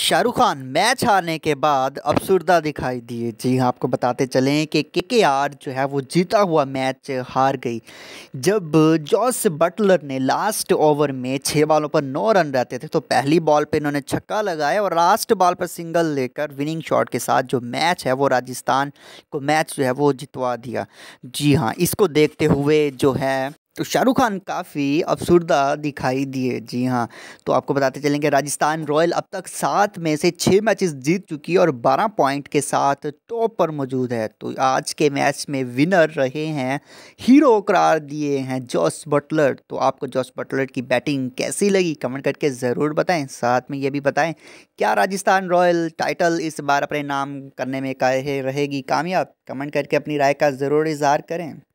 Shahrukh Khan match हारने के बाद अफसरदा दिखाई दिए जी हाँ आपको बताते चलें कि के के आर जो है वो जीता हुआ मैच हार गई जब जॉस बटलर ने लास्ट ओवर में छः बालों पर नौ रन रहते थे तो पहली बॉल पे इन्होंने छक्का लगाया और लास्ट बॉल पर सिंगल लेकर विनिंग शॉट के साथ जो मैच है वो राजस्थान को मैच जो है वो जितवा दिया जी हाँ इसको देखते हुए जो है तो शाहरुख खान काफ़ी अफसरदा दिखाई दिए जी हाँ तो आपको बताते चलेंगे राजस्थान रॉयल अब तक सात में से छः मैचेस जीत चुकी है और बारह पॉइंट के साथ टॉप पर मौजूद है तो आज के मैच में विनर रहे हैं हीरो करार दिए हैं जॉस बटलर तो आपको जॉस बटलर की बैटिंग कैसी लगी कमेंट करके ज़रूर बताएँ साथ में ये भी बताएँ क्या राजस्थान रॉयल टाइटल इस बार अपने नाम करने में रहेगी कामयाब कमेंट करके अपनी राय का ज़रूर इजहार करें